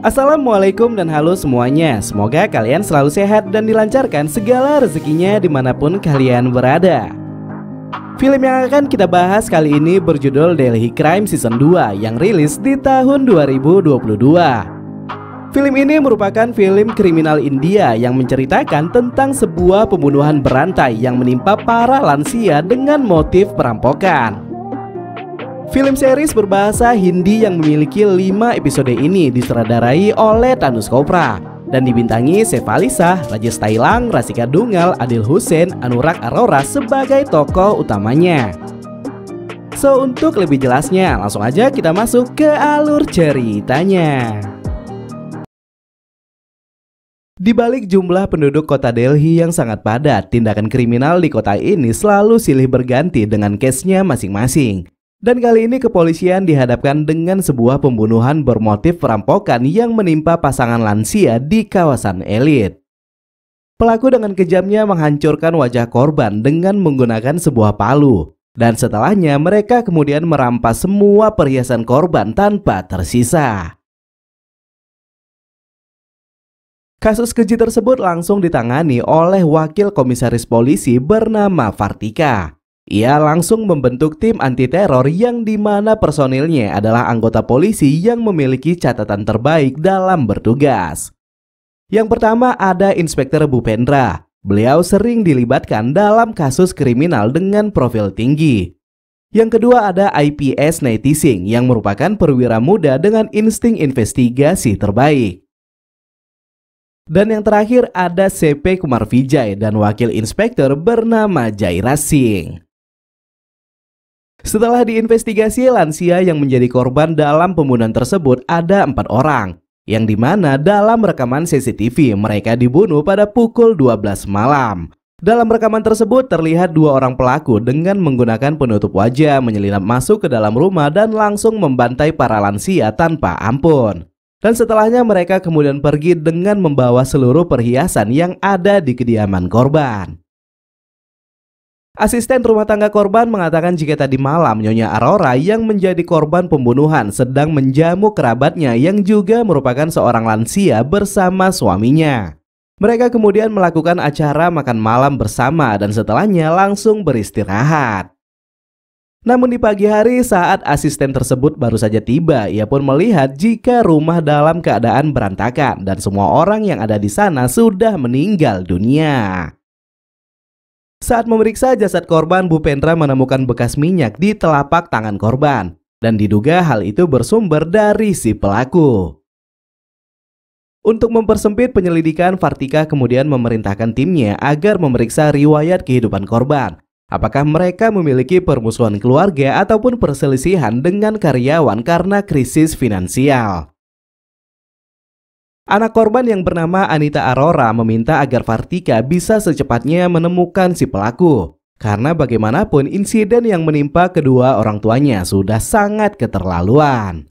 Assalamualaikum dan halo semuanya Semoga kalian selalu sehat dan dilancarkan segala rezekinya dimanapun kalian berada Film yang akan kita bahas kali ini berjudul Delhi Crime Season 2 yang rilis di tahun 2022 Film ini merupakan film kriminal India yang menceritakan tentang sebuah pembunuhan berantai yang menimpa para lansia dengan motif perampokan. Film series berbahasa Hindi yang memiliki 5 episode ini disutradarai oleh Tanus Kopra dan dibintangi Sevalisa, Rajesh Thailang, Rasika Dungal, Adil Hussein, Anurak Arora sebagai tokoh utamanya. So untuk lebih jelasnya langsung aja kita masuk ke alur ceritanya. Di balik jumlah penduduk kota Delhi yang sangat padat, tindakan kriminal di kota ini selalu silih berganti dengan case-nya masing-masing. Dan kali ini kepolisian dihadapkan dengan sebuah pembunuhan bermotif perampokan yang menimpa pasangan lansia di kawasan elit. Pelaku dengan kejamnya menghancurkan wajah korban dengan menggunakan sebuah palu. Dan setelahnya mereka kemudian merampas semua perhiasan korban tanpa tersisa. Kasus keji tersebut langsung ditangani oleh Wakil Komisaris Polisi bernama Fartika. Ia langsung membentuk tim anti teror yang dimana personilnya adalah anggota polisi yang memiliki catatan terbaik dalam bertugas. Yang pertama ada Inspektur Bupendra. Beliau sering dilibatkan dalam kasus kriminal dengan profil tinggi. Yang kedua ada IPS Naiti yang merupakan perwira muda dengan insting investigasi terbaik. Dan yang terakhir ada CP Kumar Vijay dan wakil inspektur bernama Jairasing. Singh. Setelah diinvestigasi, lansia yang menjadi korban dalam pembunuhan tersebut ada empat orang, yang dimana dalam rekaman CCTV mereka dibunuh pada pukul 12 malam. Dalam rekaman tersebut terlihat dua orang pelaku dengan menggunakan penutup wajah menyelinap masuk ke dalam rumah dan langsung membantai para lansia tanpa ampun. Dan setelahnya mereka kemudian pergi dengan membawa seluruh perhiasan yang ada di kediaman korban. Asisten rumah tangga korban mengatakan jika tadi malam Nyonya Aurora yang menjadi korban pembunuhan sedang menjamu kerabatnya yang juga merupakan seorang lansia bersama suaminya. Mereka kemudian melakukan acara makan malam bersama dan setelahnya langsung beristirahat. Namun di pagi hari saat asisten tersebut baru saja tiba, ia pun melihat jika rumah dalam keadaan berantakan dan semua orang yang ada di sana sudah meninggal dunia. Saat memeriksa jasad korban, Bu Pendra menemukan bekas minyak di telapak tangan korban dan diduga hal itu bersumber dari si pelaku. Untuk mempersempit penyelidikan, Vartika kemudian memerintahkan timnya agar memeriksa riwayat kehidupan korban. Apakah mereka memiliki permusuhan keluarga ataupun perselisihan dengan karyawan karena krisis finansial? Anak korban yang bernama Anita Aurora meminta agar Vartika bisa secepatnya menemukan si pelaku. Karena bagaimanapun insiden yang menimpa kedua orang tuanya sudah sangat keterlaluan.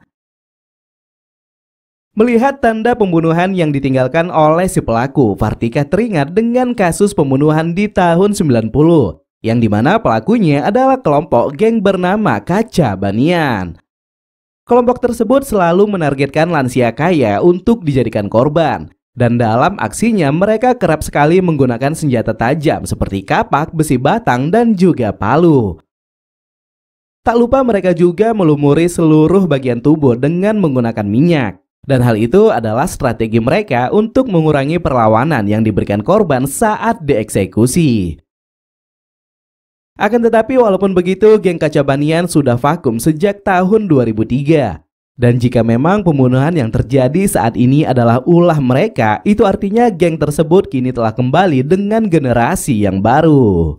Melihat tanda pembunuhan yang ditinggalkan oleh si pelaku, Vartika teringat dengan kasus pembunuhan di tahun 90 yang dimana pelakunya adalah kelompok geng bernama Kaca Banian. Kelompok tersebut selalu menargetkan lansia kaya untuk dijadikan korban. Dan dalam aksinya mereka kerap sekali menggunakan senjata tajam seperti kapak, besi batang, dan juga palu. Tak lupa mereka juga melumuri seluruh bagian tubuh dengan menggunakan minyak. Dan hal itu adalah strategi mereka untuk mengurangi perlawanan yang diberikan korban saat dieksekusi. Akan tetapi walaupun begitu, geng Kacabanian sudah vakum sejak tahun 2003. Dan jika memang pembunuhan yang terjadi saat ini adalah ulah mereka, itu artinya geng tersebut kini telah kembali dengan generasi yang baru.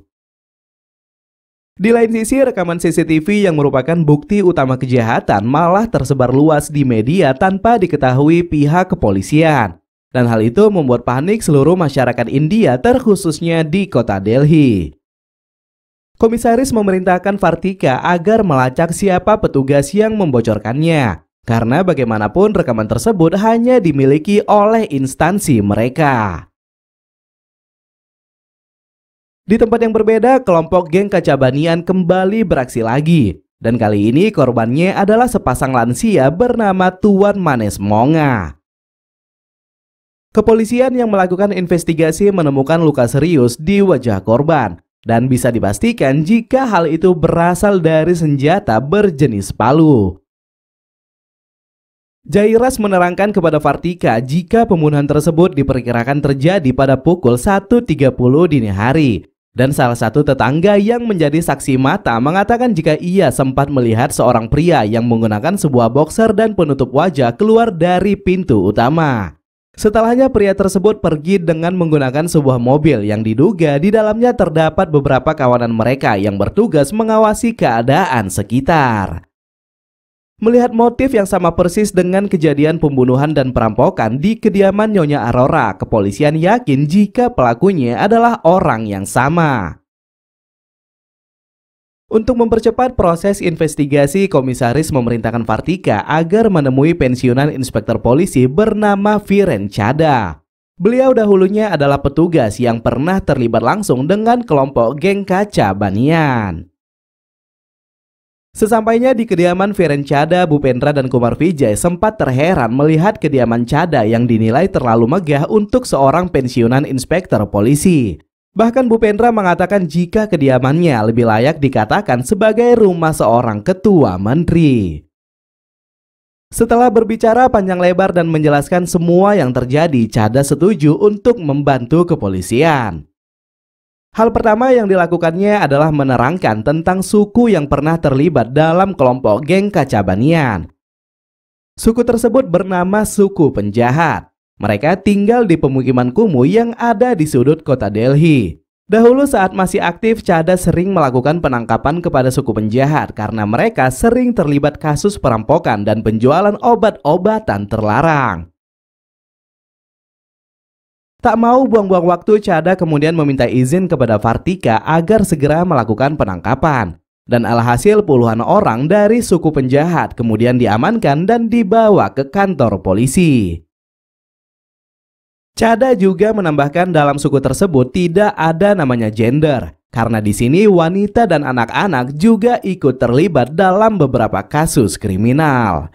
Di lain sisi, rekaman CCTV yang merupakan bukti utama kejahatan malah tersebar luas di media tanpa diketahui pihak kepolisian. Dan hal itu membuat panik seluruh masyarakat India terkhususnya di kota Delhi. Komisaris memerintahkan Vartika agar melacak siapa petugas yang membocorkannya, karena bagaimanapun rekaman tersebut hanya dimiliki oleh instansi mereka. Di tempat yang berbeda, kelompok geng Kacabanian kembali beraksi lagi. Dan kali ini korbannya adalah sepasang lansia bernama Tuan Manes Monga. Kepolisian yang melakukan investigasi menemukan luka serius di wajah korban dan bisa dipastikan jika hal itu berasal dari senjata berjenis palu. Jairas menerangkan kepada Vartika jika pembunuhan tersebut diperkirakan terjadi pada pukul 1.30 dini hari. Dan salah satu tetangga yang menjadi saksi mata mengatakan jika ia sempat melihat seorang pria yang menggunakan sebuah boxer dan penutup wajah keluar dari pintu utama. Setelahnya pria tersebut pergi dengan menggunakan sebuah mobil yang diduga di dalamnya terdapat beberapa kawanan mereka yang bertugas mengawasi keadaan sekitar. Melihat motif yang sama persis dengan kejadian pembunuhan dan perampokan di kediaman Nyonya Aurora, kepolisian yakin jika pelakunya adalah orang yang sama. Untuk mempercepat proses investigasi, komisaris memerintahkan Vartika agar menemui pensiunan inspektor polisi bernama Viren Chada. Beliau dahulunya adalah petugas yang pernah terlibat langsung dengan kelompok geng kaca Banian. Sesampainya di kediaman Viren Cada, Bupendra dan Kumar Vijay sempat terheran melihat kediaman Chada yang dinilai terlalu megah untuk seorang pensiunan inspektor polisi. Bahkan Bu Pendra mengatakan jika kediamannya lebih layak dikatakan sebagai rumah seorang ketua menteri. Setelah berbicara panjang lebar dan menjelaskan semua yang terjadi, Cada setuju untuk membantu kepolisian. Hal pertama yang dilakukannya adalah menerangkan tentang suku yang pernah terlibat dalam kelompok geng Kacabanian. Suku tersebut bernama suku penjahat. Mereka tinggal di pemukiman kumuh yang ada di sudut kota Delhi. Dahulu saat masih aktif, Chada sering melakukan penangkapan kepada suku penjahat karena mereka sering terlibat kasus perampokan dan penjualan obat-obatan terlarang. Tak mau buang-buang waktu, Chada kemudian meminta izin kepada Vartika agar segera melakukan penangkapan. Dan alhasil puluhan orang dari suku penjahat kemudian diamankan dan dibawa ke kantor polisi. Cada juga menambahkan dalam suku tersebut tidak ada namanya gender, karena di sini wanita dan anak-anak juga ikut terlibat dalam beberapa kasus kriminal.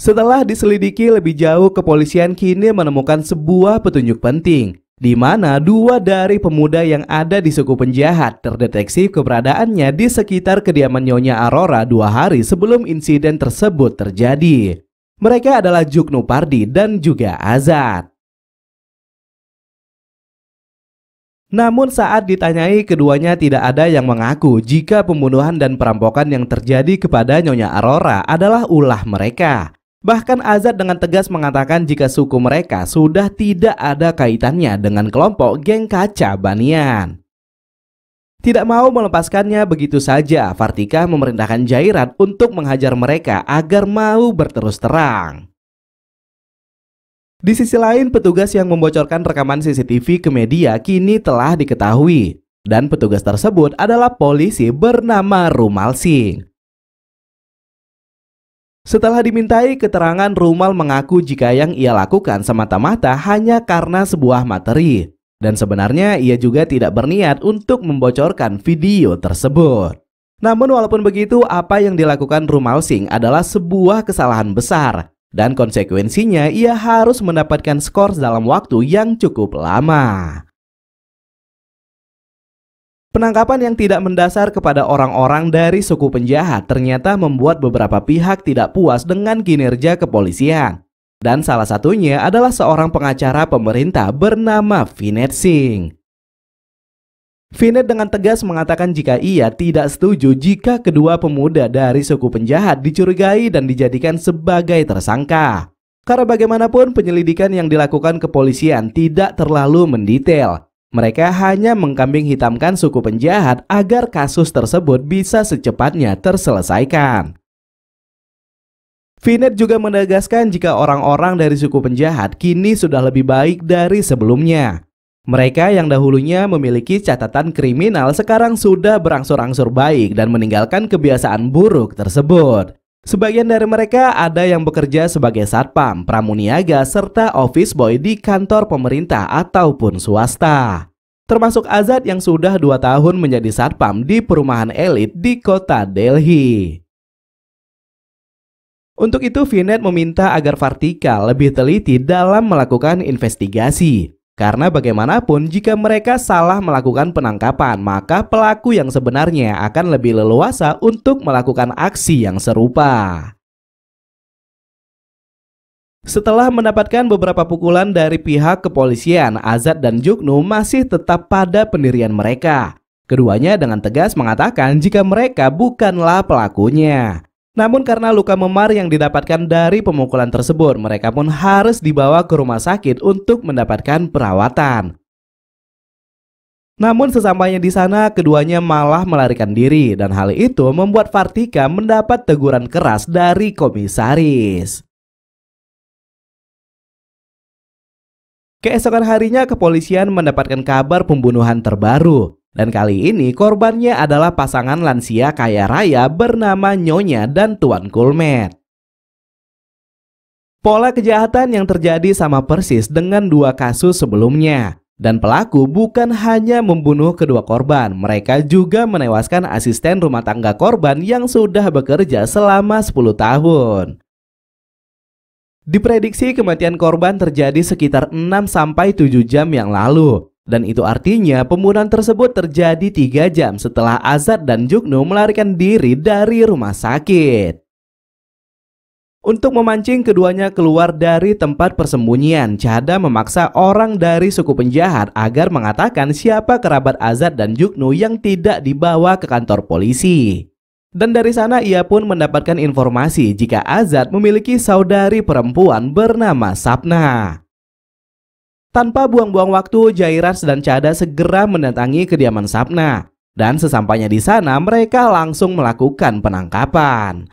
Setelah diselidiki lebih jauh, kepolisian kini menemukan sebuah petunjuk penting, di mana dua dari pemuda yang ada di suku penjahat terdeteksi keberadaannya di sekitar kediaman Nyonya Aurora dua hari sebelum insiden tersebut terjadi. Mereka adalah Juknu Pardi dan juga Azad. Namun saat ditanyai keduanya tidak ada yang mengaku jika pembunuhan dan perampokan yang terjadi kepada Nyonya Aurora adalah ulah mereka. Bahkan Azad dengan tegas mengatakan jika suku mereka sudah tidak ada kaitannya dengan kelompok geng kaca Banian. Tidak mau melepaskannya begitu saja, Vartika memerintahkan Jairat untuk menghajar mereka agar mau berterus terang. Di sisi lain, petugas yang membocorkan rekaman CCTV ke media kini telah diketahui. Dan petugas tersebut adalah polisi bernama Rumal Singh. Setelah dimintai keterangan, Rumal mengaku jika yang ia lakukan semata-mata hanya karena sebuah materi. Dan sebenarnya ia juga tidak berniat untuk membocorkan video tersebut. Namun walaupun begitu, apa yang dilakukan Rumalsing adalah sebuah kesalahan besar dan konsekuensinya ia harus mendapatkan skor dalam waktu yang cukup lama. Penangkapan yang tidak mendasar kepada orang-orang dari suku penjahat ternyata membuat beberapa pihak tidak puas dengan kinerja kepolisian. Dan salah satunya adalah seorang pengacara pemerintah bernama Vinet Singh. Vinet dengan tegas mengatakan jika ia tidak setuju jika kedua pemuda dari suku penjahat dicurigai dan dijadikan sebagai tersangka. Karena bagaimanapun penyelidikan yang dilakukan kepolisian tidak terlalu mendetail. Mereka hanya mengkambing hitamkan suku penjahat agar kasus tersebut bisa secepatnya terselesaikan. Finet juga menegaskan jika orang-orang dari suku penjahat kini sudah lebih baik dari sebelumnya. Mereka yang dahulunya memiliki catatan kriminal sekarang sudah berangsur-angsur baik dan meninggalkan kebiasaan buruk tersebut. Sebagian dari mereka ada yang bekerja sebagai satpam, pramuniaga, serta office boy di kantor pemerintah ataupun swasta. Termasuk Azad yang sudah dua tahun menjadi satpam di perumahan elit di kota Delhi. Untuk itu, Vinet meminta agar Vartika lebih teliti dalam melakukan investigasi. Karena bagaimanapun, jika mereka salah melakukan penangkapan, maka pelaku yang sebenarnya akan lebih leluasa untuk melakukan aksi yang serupa. Setelah mendapatkan beberapa pukulan dari pihak kepolisian, Azad dan Juknu masih tetap pada pendirian mereka. Keduanya dengan tegas mengatakan jika mereka bukanlah pelakunya. Namun karena luka memar yang didapatkan dari pemukulan tersebut, mereka pun harus dibawa ke rumah sakit untuk mendapatkan perawatan. Namun sesampainya di sana, keduanya malah melarikan diri dan hal itu membuat Fartika mendapat teguran keras dari komisaris. Keesokan harinya kepolisian mendapatkan kabar pembunuhan terbaru. Dan kali ini korbannya adalah pasangan lansia kaya raya bernama Nyonya dan Tuan Kulmet. Pola kejahatan yang terjadi sama persis dengan dua kasus sebelumnya. Dan pelaku bukan hanya membunuh kedua korban, mereka juga menewaskan asisten rumah tangga korban yang sudah bekerja selama 10 tahun. Diprediksi kematian korban terjadi sekitar 6-7 jam yang lalu, dan itu artinya pembunuhan tersebut terjadi tiga jam setelah Azad dan Juknu melarikan diri dari rumah sakit. Untuk memancing keduanya keluar dari tempat persembunyian, Chada memaksa orang dari suku penjahat agar mengatakan siapa kerabat Azad dan Juknu yang tidak dibawa ke kantor polisi. Dan dari sana ia pun mendapatkan informasi jika Azad memiliki saudari perempuan bernama Sapna. Tanpa buang-buang waktu, Jairas dan Cada segera mendatangi kediaman Sapna. Dan sesampainya di sana, mereka langsung melakukan penangkapan.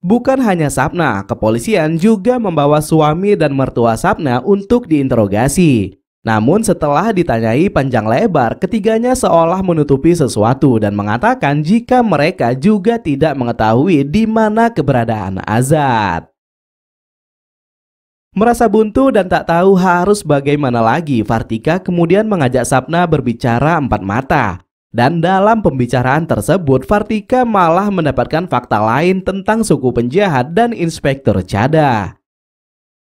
Bukan hanya Sapna, kepolisian juga membawa suami dan mertua Sapna untuk diinterogasi. Namun setelah ditanyai panjang lebar, ketiganya seolah menutupi sesuatu dan mengatakan jika mereka juga tidak mengetahui di mana keberadaan Azad. Merasa buntu dan tak tahu harus bagaimana lagi, Vartika kemudian mengajak Sapna berbicara empat mata. Dan dalam pembicaraan tersebut, Vartika malah mendapatkan fakta lain tentang suku penjahat dan Inspektur Cada.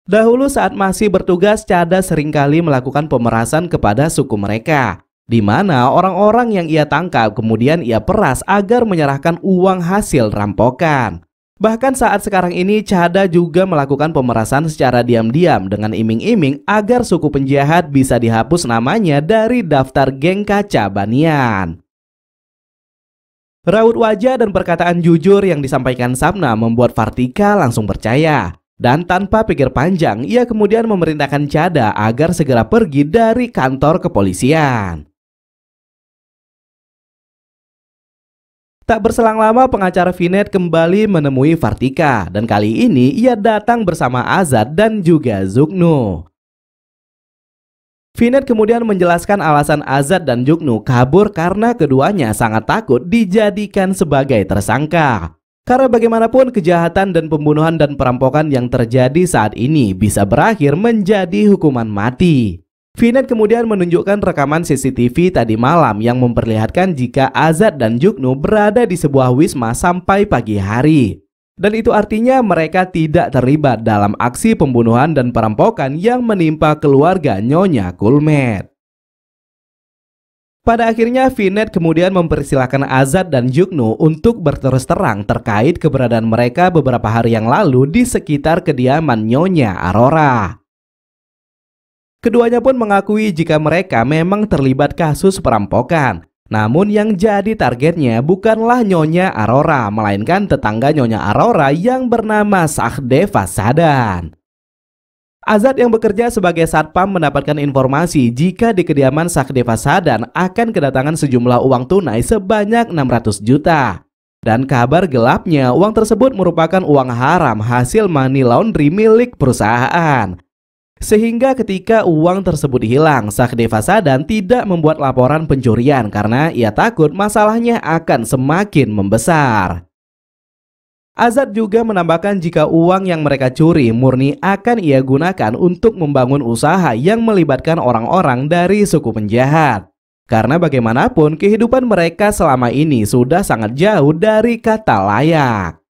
Dahulu saat masih bertugas, Cada seringkali melakukan pemerasan kepada suku mereka, di mana orang-orang yang ia tangkap kemudian ia peras agar menyerahkan uang hasil rampokan. Bahkan saat sekarang ini Chada juga melakukan pemerasan secara diam-diam dengan iming-iming agar suku penjahat bisa dihapus namanya dari daftar geng kaca banian. Raut wajah dan perkataan jujur yang disampaikan Sapna membuat Vartika langsung percaya. Dan tanpa pikir panjang, ia kemudian memerintahkan Cada agar segera pergi dari kantor kepolisian. Tak berselang lama pengacara Vinet kembali menemui Vartika dan kali ini ia datang bersama Azad dan juga Zuknu. Vinet kemudian menjelaskan alasan Azad dan Juknu kabur karena keduanya sangat takut dijadikan sebagai tersangka. Karena bagaimanapun kejahatan dan pembunuhan dan perampokan yang terjadi saat ini bisa berakhir menjadi hukuman mati. Vinet kemudian menunjukkan rekaman CCTV tadi malam yang memperlihatkan jika Azad dan Juknu berada di sebuah wisma sampai pagi hari. Dan itu artinya mereka tidak terlibat dalam aksi pembunuhan dan perampokan yang menimpa keluarga Nyonya Kulmet. Pada akhirnya Vinet kemudian mempersilahkan Azad dan Juknu untuk berterus terang terkait keberadaan mereka beberapa hari yang lalu di sekitar kediaman Nyonya Aurora. Keduanya pun mengakui jika mereka memang terlibat kasus perampokan. Namun yang jadi targetnya bukanlah Nyonya Aurora, melainkan tetangga Nyonya Aurora yang bernama Sahdeva Sadan. Azad yang bekerja sebagai satpam mendapatkan informasi jika di kediaman Sakdeva Sadan akan kedatangan sejumlah uang tunai sebanyak 600 juta. Dan kabar gelapnya, uang tersebut merupakan uang haram hasil money laundry milik perusahaan. Sehingga ketika uang tersebut hilang, Sakdeva Sadan tidak membuat laporan pencurian karena ia takut masalahnya akan semakin membesar. Azad juga menambahkan jika uang yang mereka curi murni akan ia gunakan untuk membangun usaha yang melibatkan orang-orang dari suku penjahat. Karena bagaimanapun kehidupan mereka selama ini sudah sangat jauh dari kata layak.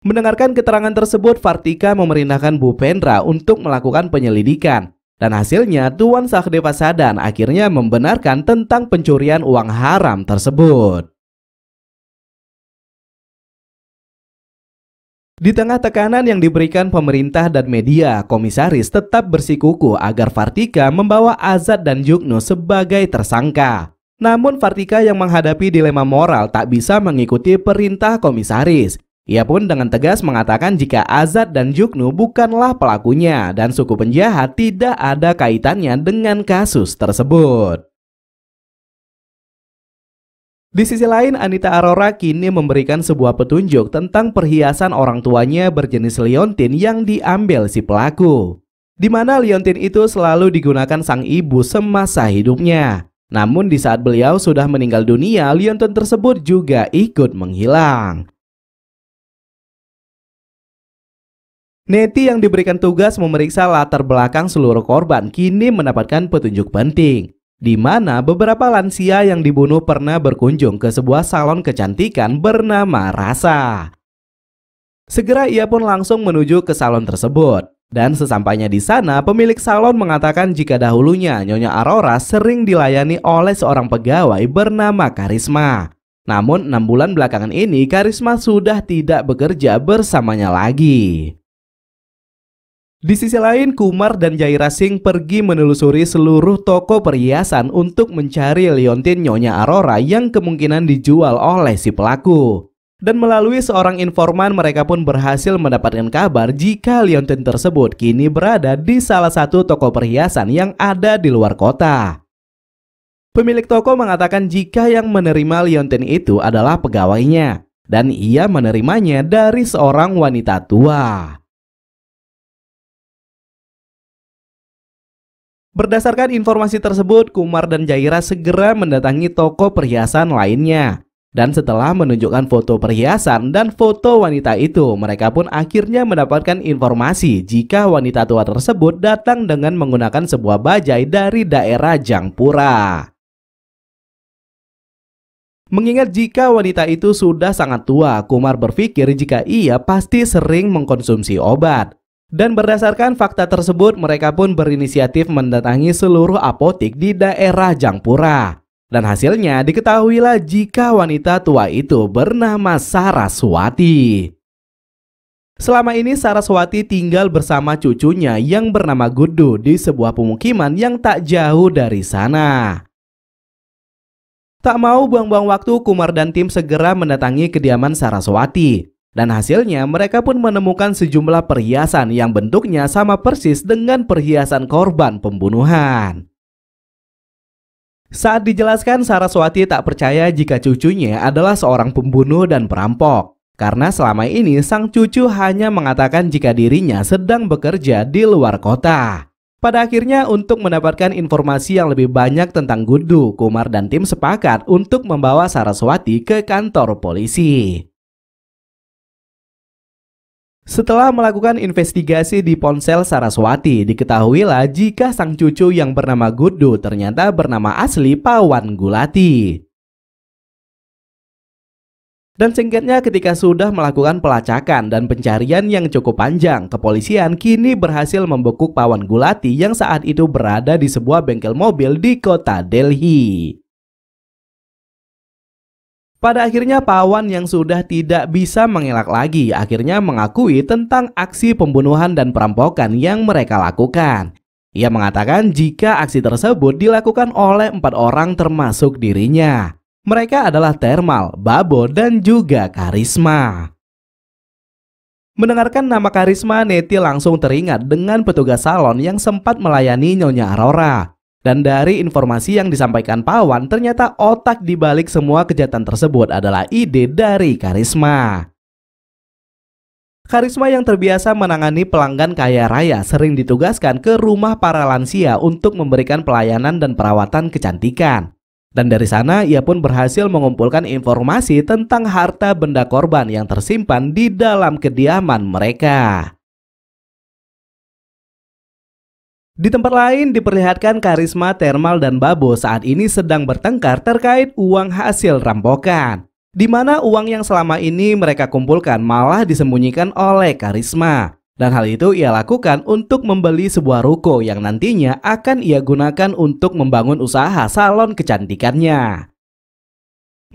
Mendengarkan keterangan tersebut, Vartika memerintahkan Bu Pendra untuk melakukan penyelidikan. Dan hasilnya, Tuan Sahdeva Sadan akhirnya membenarkan tentang pencurian uang haram tersebut. Di tengah tekanan yang diberikan pemerintah dan media, komisaris tetap bersikuku agar Vartika membawa Azad dan Jukno sebagai tersangka. Namun Vartika yang menghadapi dilema moral tak bisa mengikuti perintah komisaris. Ia pun dengan tegas mengatakan jika Azad dan Juknu bukanlah pelakunya dan suku penjahat tidak ada kaitannya dengan kasus tersebut. Di sisi lain, Anita Arora kini memberikan sebuah petunjuk tentang perhiasan orang tuanya berjenis liontin yang diambil si pelaku. Di mana liontin itu selalu digunakan sang ibu semasa hidupnya. Namun di saat beliau sudah meninggal dunia, liontin tersebut juga ikut menghilang. Neti yang diberikan tugas memeriksa latar belakang seluruh korban kini mendapatkan petunjuk penting, di mana beberapa lansia yang dibunuh pernah berkunjung ke sebuah salon kecantikan bernama Rasa. Segera ia pun langsung menuju ke salon tersebut. Dan sesampainya di sana, pemilik salon mengatakan jika dahulunya Nyonya Aurora sering dilayani oleh seorang pegawai bernama Karisma. Namun, enam bulan belakangan ini, Karisma sudah tidak bekerja bersamanya lagi. Di sisi lain, Kumar dan Jaira Singh pergi menelusuri seluruh toko perhiasan untuk mencari liontin Nyonya Aurora yang kemungkinan dijual oleh si pelaku. Dan melalui seorang informan mereka pun berhasil mendapatkan kabar jika liontin tersebut kini berada di salah satu toko perhiasan yang ada di luar kota. Pemilik toko mengatakan jika yang menerima liontin itu adalah pegawainya dan ia menerimanya dari seorang wanita tua. Berdasarkan informasi tersebut, Kumar dan Jaira segera mendatangi toko perhiasan lainnya. Dan setelah menunjukkan foto perhiasan dan foto wanita itu, mereka pun akhirnya mendapatkan informasi jika wanita tua tersebut datang dengan menggunakan sebuah bajai dari daerah Jangpura. Mengingat jika wanita itu sudah sangat tua, Kumar berpikir jika ia pasti sering mengkonsumsi obat. Dan berdasarkan fakta tersebut, mereka pun berinisiatif mendatangi seluruh apotik di daerah Jangpura. Dan hasilnya diketahuilah jika wanita tua itu bernama Saraswati. Selama ini Saraswati tinggal bersama cucunya yang bernama Gudu di sebuah pemukiman yang tak jauh dari sana. Tak mau buang-buang waktu, Kumar dan tim segera mendatangi kediaman Saraswati. Dan hasilnya mereka pun menemukan sejumlah perhiasan yang bentuknya sama persis dengan perhiasan korban pembunuhan. Saat dijelaskan Saraswati tak percaya jika cucunya adalah seorang pembunuh dan perampok. Karena selama ini sang cucu hanya mengatakan jika dirinya sedang bekerja di luar kota. Pada akhirnya untuk mendapatkan informasi yang lebih banyak tentang Gudu, Kumar dan tim sepakat untuk membawa Saraswati ke kantor polisi. Setelah melakukan investigasi di ponsel Saraswati, diketahuilah jika sang cucu yang bernama Gudu ternyata bernama asli Pawan Gulati. Dan singkatnya ketika sudah melakukan pelacakan dan pencarian yang cukup panjang, kepolisian kini berhasil membekuk Pawan Gulati yang saat itu berada di sebuah bengkel mobil di kota Delhi. Pada akhirnya Pawan yang sudah tidak bisa mengelak lagi akhirnya mengakui tentang aksi pembunuhan dan perampokan yang mereka lakukan. Ia mengatakan jika aksi tersebut dilakukan oleh empat orang termasuk dirinya. Mereka adalah Thermal, Babo, dan juga Karisma. Mendengarkan nama Karisma, Neti langsung teringat dengan petugas salon yang sempat melayani Nyonya Aurora. Dan dari informasi yang disampaikan Pawan, ternyata otak di balik semua kejahatan tersebut adalah ide dari Karisma. Karisma yang terbiasa menangani pelanggan kaya raya sering ditugaskan ke rumah para lansia untuk memberikan pelayanan dan perawatan kecantikan. Dan dari sana ia pun berhasil mengumpulkan informasi tentang harta benda korban yang tersimpan di dalam kediaman mereka. Di tempat lain diperlihatkan Karisma, Thermal, dan Babo saat ini sedang bertengkar terkait uang hasil rampokan. Di mana uang yang selama ini mereka kumpulkan malah disembunyikan oleh Karisma. Dan hal itu ia lakukan untuk membeli sebuah ruko yang nantinya akan ia gunakan untuk membangun usaha salon kecantikannya.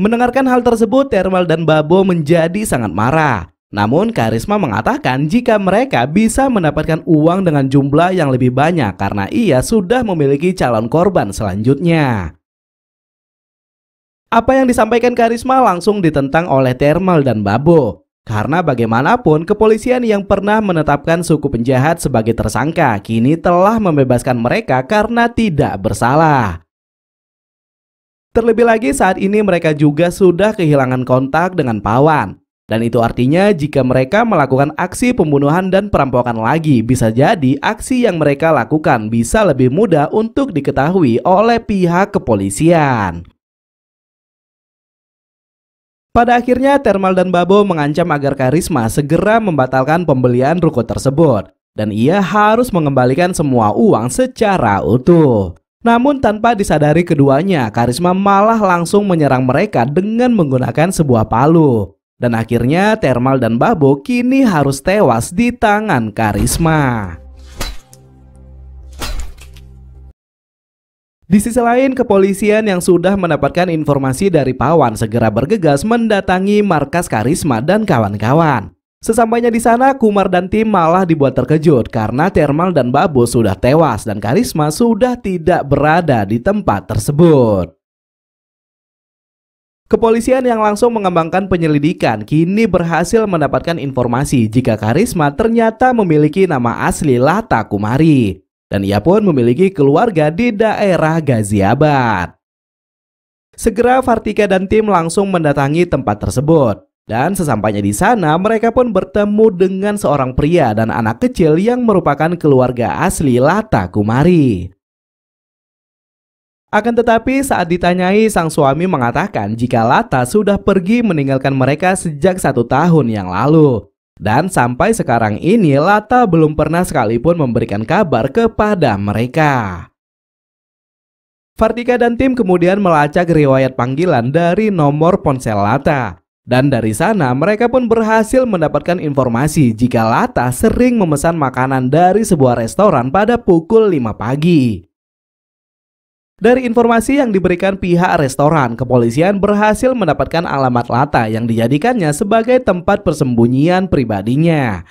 Mendengarkan hal tersebut, Thermal dan Babo menjadi sangat marah. Namun Karisma mengatakan jika mereka bisa mendapatkan uang dengan jumlah yang lebih banyak karena ia sudah memiliki calon korban selanjutnya. Apa yang disampaikan Karisma langsung ditentang oleh Thermal dan Babo. Karena bagaimanapun, kepolisian yang pernah menetapkan suku penjahat sebagai tersangka kini telah membebaskan mereka karena tidak bersalah. Terlebih lagi saat ini mereka juga sudah kehilangan kontak dengan Pawan. Dan itu artinya jika mereka melakukan aksi pembunuhan dan perampokan lagi, bisa jadi aksi yang mereka lakukan bisa lebih mudah untuk diketahui oleh pihak kepolisian. Pada akhirnya, Thermal dan Babo mengancam agar Karisma segera membatalkan pembelian ruko tersebut. Dan ia harus mengembalikan semua uang secara utuh. Namun tanpa disadari keduanya, Karisma malah langsung menyerang mereka dengan menggunakan sebuah palu. Dan akhirnya Thermal dan Babo kini harus tewas di tangan Karisma. Di sisi lain, kepolisian yang sudah mendapatkan informasi dari Pawan segera bergegas mendatangi markas Karisma dan kawan-kawan. Sesampainya di sana, Kumar dan tim malah dibuat terkejut karena Thermal dan Babo sudah tewas dan Karisma sudah tidak berada di tempat tersebut. Kepolisian yang langsung mengembangkan penyelidikan kini berhasil mendapatkan informasi jika Karisma ternyata memiliki nama asli Lata Kumari. Dan ia pun memiliki keluarga di daerah Gaziabad. Segera Vartika dan tim langsung mendatangi tempat tersebut. Dan sesampainya di sana, mereka pun bertemu dengan seorang pria dan anak kecil yang merupakan keluarga asli Lata Kumari. Akan tetapi saat ditanyai sang suami mengatakan jika Lata sudah pergi meninggalkan mereka sejak satu tahun yang lalu. Dan sampai sekarang ini Lata belum pernah sekalipun memberikan kabar kepada mereka. Vartika dan tim kemudian melacak riwayat panggilan dari nomor ponsel Lata. Dan dari sana mereka pun berhasil mendapatkan informasi jika Lata sering memesan makanan dari sebuah restoran pada pukul 5 pagi. Dari informasi yang diberikan pihak restoran, kepolisian berhasil mendapatkan alamat Lata yang dijadikannya sebagai tempat persembunyian pribadinya.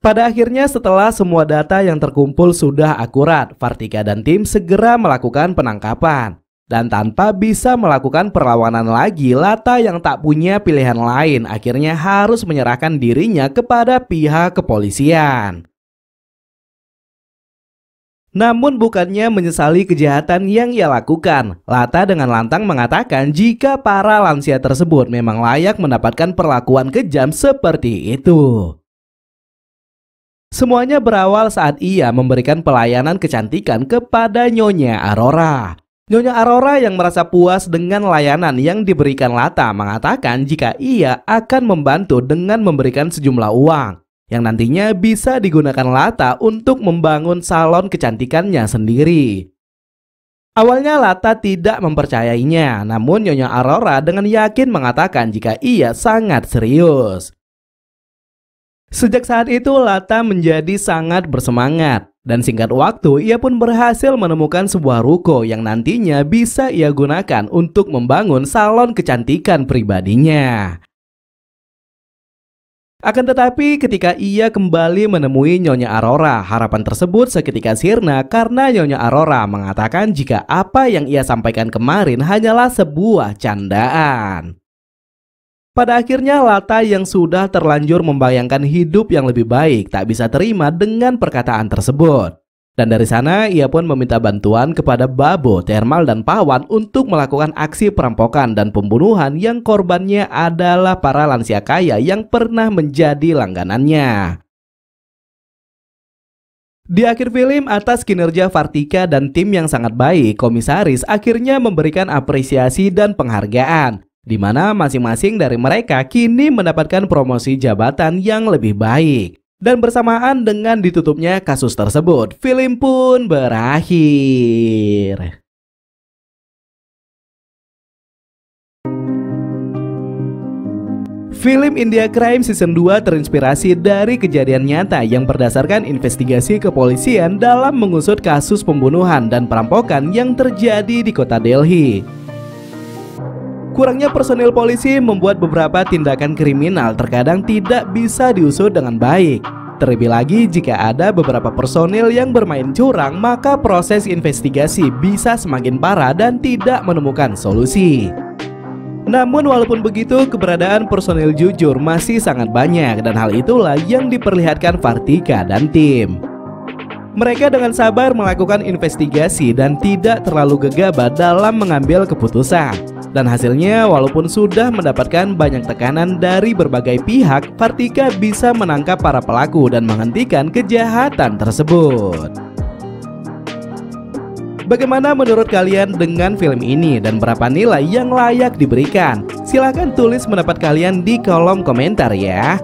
Pada akhirnya setelah semua data yang terkumpul sudah akurat, Vartika dan tim segera melakukan penangkapan. Dan tanpa bisa melakukan perlawanan lagi, Lata yang tak punya pilihan lain akhirnya harus menyerahkan dirinya kepada pihak kepolisian. Namun bukannya menyesali kejahatan yang ia lakukan. Lata dengan lantang mengatakan jika para lansia tersebut memang layak mendapatkan perlakuan kejam seperti itu. Semuanya berawal saat ia memberikan pelayanan kecantikan kepada Nyonya Aurora. Nyonya Aurora yang merasa puas dengan layanan yang diberikan Lata mengatakan jika ia akan membantu dengan memberikan sejumlah uang yang nantinya bisa digunakan Lata untuk membangun salon kecantikannya sendiri. Awalnya Lata tidak mempercayainya, namun Nyonya Aurora dengan yakin mengatakan jika ia sangat serius. Sejak saat itu Lata menjadi sangat bersemangat dan singkat waktu ia pun berhasil menemukan sebuah ruko yang nantinya bisa ia gunakan untuk membangun salon kecantikan pribadinya. Akan tetapi ketika ia kembali menemui Nyonya Aurora, harapan tersebut seketika sirna karena Nyonya Aurora mengatakan jika apa yang ia sampaikan kemarin hanyalah sebuah candaan. Pada akhirnya Lata yang sudah terlanjur membayangkan hidup yang lebih baik tak bisa terima dengan perkataan tersebut. Dan dari sana ia pun meminta bantuan kepada Babo, Thermal, dan Pawan untuk melakukan aksi perampokan dan pembunuhan yang korbannya adalah para lansia kaya yang pernah menjadi langganannya. Di akhir film, atas kinerja Vartika dan tim yang sangat baik, komisaris akhirnya memberikan apresiasi dan penghargaan, di mana masing-masing dari mereka kini mendapatkan promosi jabatan yang lebih baik. Dan bersamaan dengan ditutupnya kasus tersebut, film pun berakhir. Film India Crime Season 2 terinspirasi dari kejadian nyata yang berdasarkan investigasi kepolisian dalam mengusut kasus pembunuhan dan perampokan yang terjadi di kota Delhi. Kurangnya personil polisi membuat beberapa tindakan kriminal terkadang tidak bisa diusut dengan baik. Terlebih lagi jika ada beberapa personil yang bermain curang maka proses investigasi bisa semakin parah dan tidak menemukan solusi. Namun walaupun begitu keberadaan personil jujur masih sangat banyak dan hal itulah yang diperlihatkan Vartika dan tim. Mereka dengan sabar melakukan investigasi dan tidak terlalu gegabah dalam mengambil keputusan. Dan hasilnya, walaupun sudah mendapatkan banyak tekanan dari berbagai pihak, partika bisa menangkap para pelaku dan menghentikan kejahatan tersebut. Bagaimana menurut kalian dengan film ini dan berapa nilai yang layak diberikan? Silahkan tulis pendapat kalian di kolom komentar ya.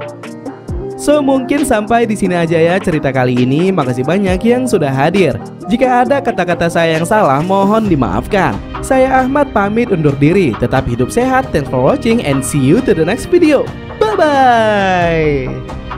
So mungkin sampai di sini aja ya cerita kali ini. Makasih banyak yang sudah hadir. Jika ada kata-kata saya yang salah, mohon dimaafkan. Saya Ahmad pamit undur diri. Tetap hidup sehat. Thanks for watching and see you to the next video. Bye bye.